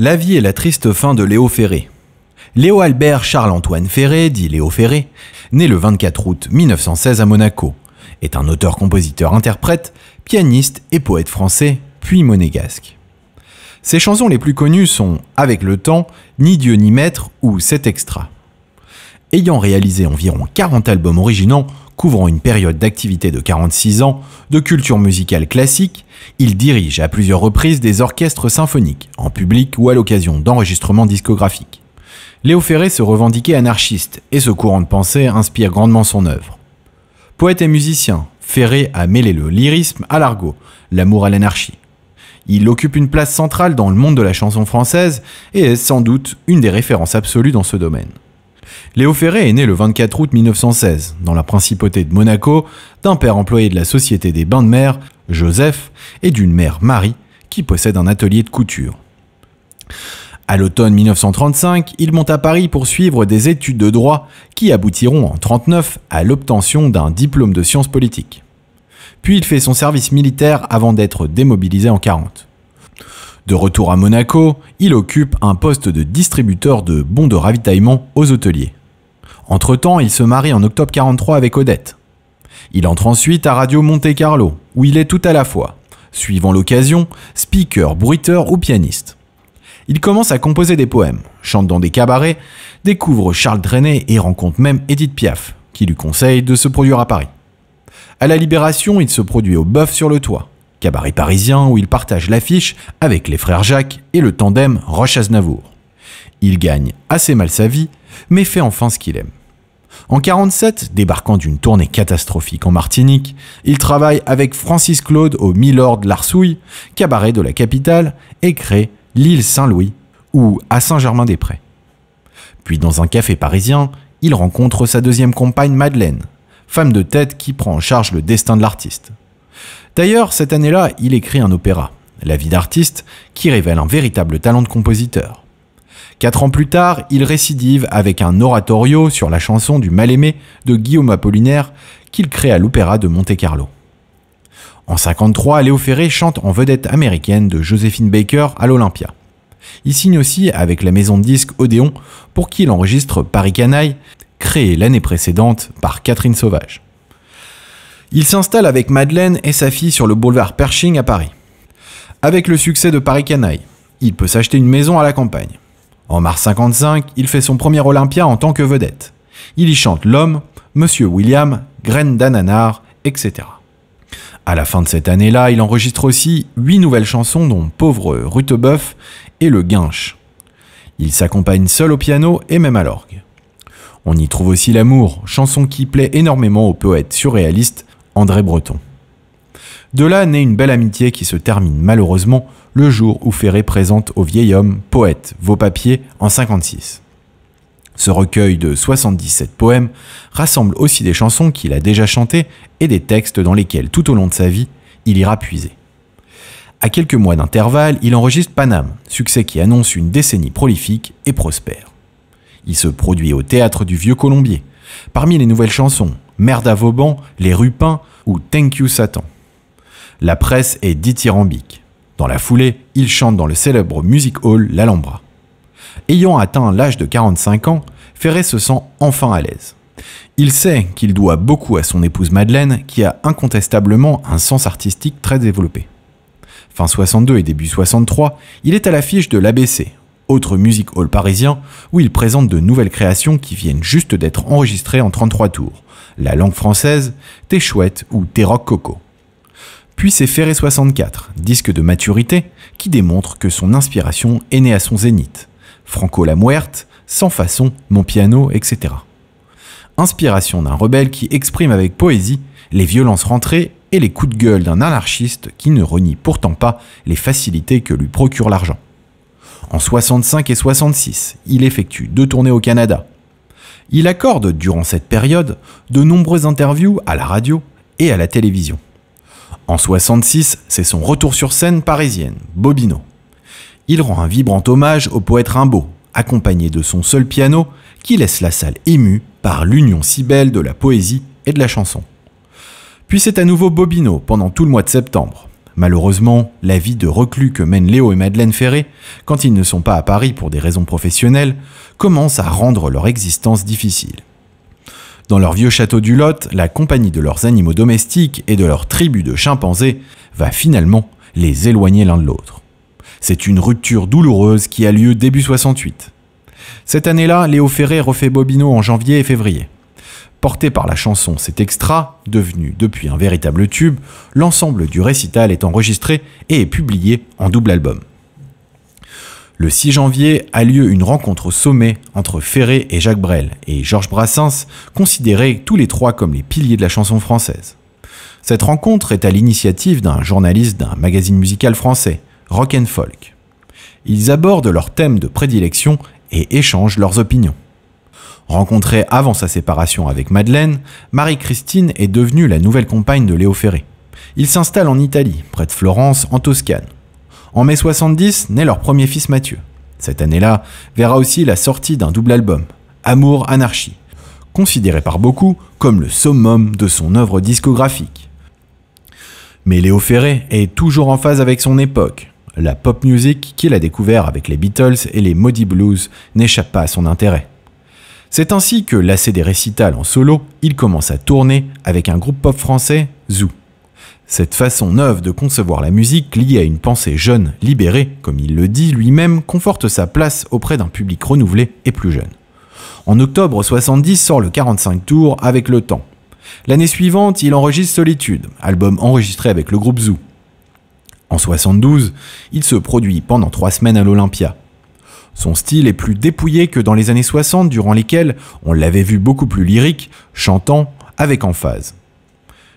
La vie et la triste fin de Léo Ferré. Léo Albert Charles-Antoine Ferré, dit Léo Ferré, né le 24 août 1916 à Monaco, est un auteur-compositeur-interprète, pianiste et poète français, puis monégasque. Ses chansons les plus connues sont Avec le temps, Ni Dieu ni Maître ou Cet extra ayant réalisé environ 40 albums originaux couvrant une période d'activité de 46 ans, de culture musicale classique, il dirige à plusieurs reprises des orchestres symphoniques, en public ou à l'occasion d'enregistrements discographiques. Léo Ferré se revendiquait anarchiste et ce courant de pensée inspire grandement son œuvre. Poète et musicien, Ferré a mêlé le lyrisme à l'argot, l'amour à l'anarchie. Il occupe une place centrale dans le monde de la chanson française et est sans doute une des références absolues dans ce domaine. Léo Ferré est né le 24 août 1916, dans la principauté de Monaco, d'un père employé de la Société des Bains de Mer, Joseph, et d'une mère, Marie, qui possède un atelier de couture. À l'automne 1935, il monte à Paris pour suivre des études de droit qui aboutiront en 1939 à l'obtention d'un diplôme de sciences politiques. Puis il fait son service militaire avant d'être démobilisé en 40. De retour à Monaco, il occupe un poste de distributeur de bons de ravitaillement aux hôteliers. Entre-temps, il se marie en octobre 43 avec Odette. Il entre ensuite à Radio Monte Carlo, où il est tout à la fois, suivant l'occasion, speaker, bruiteur ou pianiste. Il commence à composer des poèmes, chante dans des cabarets, découvre Charles Drenet et rencontre même Edith Piaf, qui lui conseille de se produire à Paris. À la Libération, il se produit au Bœuf sur le Toit, cabaret parisien où il partage l'affiche avec les frères Jacques et le tandem Roche-Aznavour. Il gagne assez mal sa vie, mais fait enfin ce qu'il aime. En 1947, débarquant d'une tournée catastrophique en Martinique, il travaille avec Francis Claude au Milord Larsouille, cabaret de la capitale, et crée l'île Saint-Louis, ou à Saint-Germain-des-Prés. Puis dans un café parisien, il rencontre sa deuxième compagne Madeleine, femme de tête qui prend en charge le destin de l'artiste. D'ailleurs, cette année-là, il écrit un opéra, La vie d'artiste, qui révèle un véritable talent de compositeur. Quatre ans plus tard, il récidive avec un oratorio sur la chanson du Mal-aimé de Guillaume Apollinaire qu'il crée à l'Opéra de Monte-Carlo. En 1953, Léo Ferré chante en vedette américaine de Josephine Baker à l'Olympia. Il signe aussi avec la maison de disques Odéon pour qui il enregistre Paris Canaille, créé l'année précédente par Catherine Sauvage. Il s'installe avec Madeleine et sa fille sur le boulevard Pershing à Paris. Avec le succès de Paris Canaille, il peut s'acheter une maison à la campagne. En mars 55, il fait son premier Olympia en tant que vedette. Il y chante L'homme, Monsieur William, Graine d'ananar, etc. À la fin de cette année-là, il enregistre aussi huit nouvelles chansons dont Pauvre Rutebeuf et Le Guinche. Il s'accompagne seul au piano et même à l'orgue. On y trouve aussi L'amour, chanson qui plaît énormément aux poètes surréalistes André Breton. De là naît une belle amitié qui se termine malheureusement le jour où Ferré présente au vieil homme Poète, vos papiers en 56. Ce recueil de 77 poèmes rassemble aussi des chansons qu'il a déjà chantées et des textes dans lesquels tout au long de sa vie il ira puiser. À quelques mois d'intervalle, il enregistre Paname, succès qui annonce une décennie prolifique et prospère. Il se produit au théâtre du Vieux Colombier. Parmi les nouvelles chansons, Merde à Vauban, Les Rupins ou Thank You Satan. La presse est dithyrambique. Dans la foulée, il chante dans le célèbre music hall L'Alhambra. Ayant atteint l'âge de 45 ans, Ferré se sent enfin à l'aise. Il sait qu'il doit beaucoup à son épouse Madeleine, qui a incontestablement un sens artistique très développé. Fin 62 et début 63, il est à l'affiche de l'ABC, autre music hall parisien, où il présente de nouvelles créations qui viennent juste d'être enregistrées en 33 tours, la langue française, T'es chouette ou T'es rock coco. Puis c'est Ferré 64, disque de maturité, qui démontre que son inspiration est née à son zénith. Franco la muerte, sans façon, mon piano, etc. Inspiration d'un rebelle qui exprime avec poésie les violences rentrées et les coups de gueule d'un anarchiste qui ne renie pourtant pas les facilités que lui procure l'argent. En 65 et 66, il effectue deux tournées au Canada, il accorde, durant cette période, de nombreuses interviews à la radio et à la télévision. En 66, c'est son retour sur scène parisienne, Bobino. Il rend un vibrant hommage au poète Rimbaud, accompagné de son seul piano, qui laisse la salle émue par l'union si belle de la poésie et de la chanson. Puis c'est à nouveau Bobino pendant tout le mois de septembre. Malheureusement, la vie de reclus que mènent Léo et Madeleine Ferré, quand ils ne sont pas à Paris pour des raisons professionnelles, commence à rendre leur existence difficile. Dans leur vieux château du Lot, la compagnie de leurs animaux domestiques et de leur tribu de chimpanzés va finalement les éloigner l'un de l'autre. C'est une rupture douloureuse qui a lieu début 68. Cette année-là, Léo Ferré refait Bobino en janvier et février. Porté par la chanson Cet extra, devenu depuis un véritable tube, l'ensemble du récital est enregistré et est publié en double album. Le 6 janvier a lieu une rencontre au sommet entre Ferré et Jacques Brel et Georges Brassens, considérés tous les trois comme les piliers de la chanson française. Cette rencontre est à l'initiative d'un journaliste d'un magazine musical français, Rock and Folk. Ils abordent leurs thèmes de prédilection et échangent leurs opinions. Rencontrée avant sa séparation avec Madeleine, Marie-Christine est devenue la nouvelle compagne de Léo Ferré. Ils s'installent en Italie, près de Florence, en Toscane. En mai 70, naît leur premier fils Mathieu. Cette année-là verra aussi la sortie d'un double album, Amour Anarchie, considéré par beaucoup comme le summum de son œuvre discographique. Mais Léo Ferré est toujours en phase avec son époque. La pop music qu'il a découvert avec les Beatles et les Moody Blues n'échappe pas à son intérêt. C'est ainsi que, lassé des récitals en solo, il commence à tourner avec un groupe pop français, Zou. Cette façon neuve de concevoir la musique liée à une pensée jeune, libérée, comme il le dit lui-même, conforte sa place auprès d'un public renouvelé et plus jeune. En octobre 70 sort le 45 tours avec le temps. L'année suivante, il enregistre Solitude, album enregistré avec le groupe Zou. En 72, il se produit pendant trois semaines à l'Olympia, son style est plus dépouillé que dans les années 60 durant lesquelles on l'avait vu beaucoup plus lyrique, chantant, avec emphase.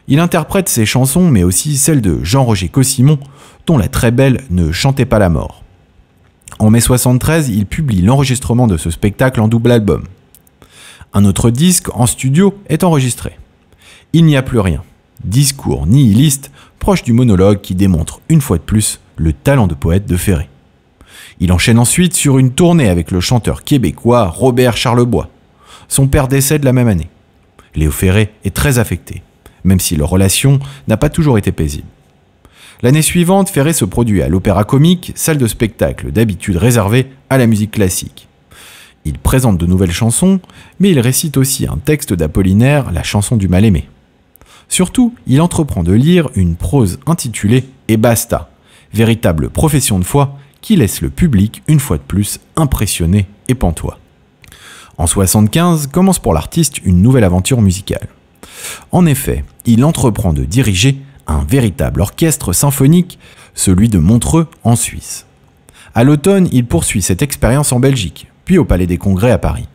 Il interprète ses chansons mais aussi celles de Jean-Roger Cossimon, dont la très belle Ne chantait pas la mort. En mai 73, il publie l'enregistrement de ce spectacle en double album. Un autre disque en studio est enregistré. Il n'y a plus rien. Discours nihiliste, proche du monologue qui démontre une fois de plus le talent de poète de Ferré. Il enchaîne ensuite sur une tournée avec le chanteur québécois Robert Charlebois. Son père décède la même année. Léo Ferré est très affecté, même si leur relation n'a pas toujours été paisible. L'année suivante, Ferré se produit à l'Opéra Comique, salle de spectacle d'habitude réservée à la musique classique. Il présente de nouvelles chansons, mais il récite aussi un texte d'Apollinaire, la chanson du mal-aimé. Surtout, il entreprend de lire une prose intitulée Et basta, véritable profession de foi qui laisse le public une fois de plus impressionné et pantois. En 75 commence pour l'artiste une nouvelle aventure musicale. En effet, il entreprend de diriger un véritable orchestre symphonique, celui de Montreux en Suisse. À l'automne, il poursuit cette expérience en Belgique, puis au Palais des Congrès à Paris.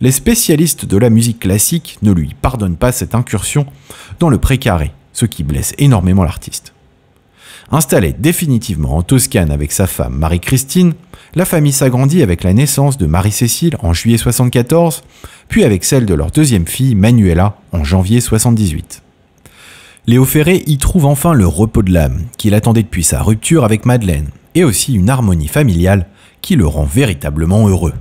Les spécialistes de la musique classique ne lui pardonnent pas cette incursion dans le précaré, ce qui blesse énormément l'artiste. Installé définitivement en Toscane avec sa femme Marie-Christine, la famille s'agrandit avec la naissance de Marie-Cécile en juillet 74, puis avec celle de leur deuxième fille Manuela en janvier 78. Léo Ferré y trouve enfin le repos de l'âme qu'il attendait depuis sa rupture avec Madeleine, et aussi une harmonie familiale qui le rend véritablement heureux.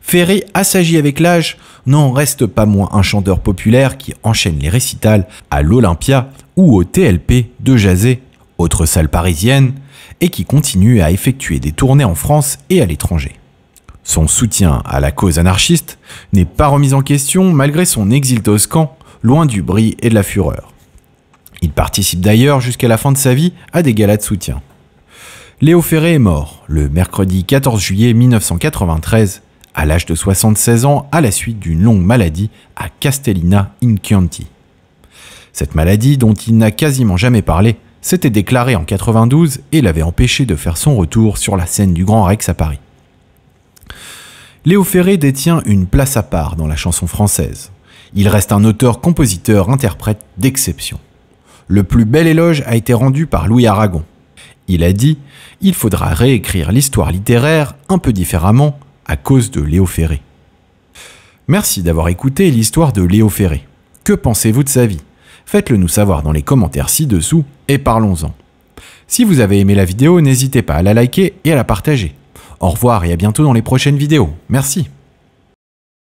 Ferré, assagi avec l'âge, n'en reste pas moins un chanteur populaire qui enchaîne les récitals à l'Olympia ou au TLP de Jazé autre salle parisienne, et qui continue à effectuer des tournées en France et à l'étranger. Son soutien à la cause anarchiste n'est pas remis en question malgré son exil toscan, loin du bruit et de la fureur. Il participe d'ailleurs jusqu'à la fin de sa vie à des galas de soutien. Léo Ferré est mort le mercredi 14 juillet 1993, à l'âge de 76 ans, à la suite d'une longue maladie à Castellina in Chianti. Cette maladie, dont il n'a quasiment jamais parlé, s'était déclaré en 92 et l'avait empêché de faire son retour sur la scène du Grand Rex à Paris. Léo Ferré détient une place à part dans la chanson française. Il reste un auteur, compositeur, interprète d'exception. Le plus bel éloge a été rendu par Louis Aragon. Il a dit Il faudra réécrire l'histoire littéraire un peu différemment à cause de Léo Ferré. Merci d'avoir écouté l'histoire de Léo Ferré. Que pensez-vous de sa vie Faites-le nous savoir dans les commentaires ci-dessous et parlons-en. Si vous avez aimé la vidéo, n'hésitez pas à la liker et à la partager. Au revoir et à bientôt dans les prochaines vidéos. Merci.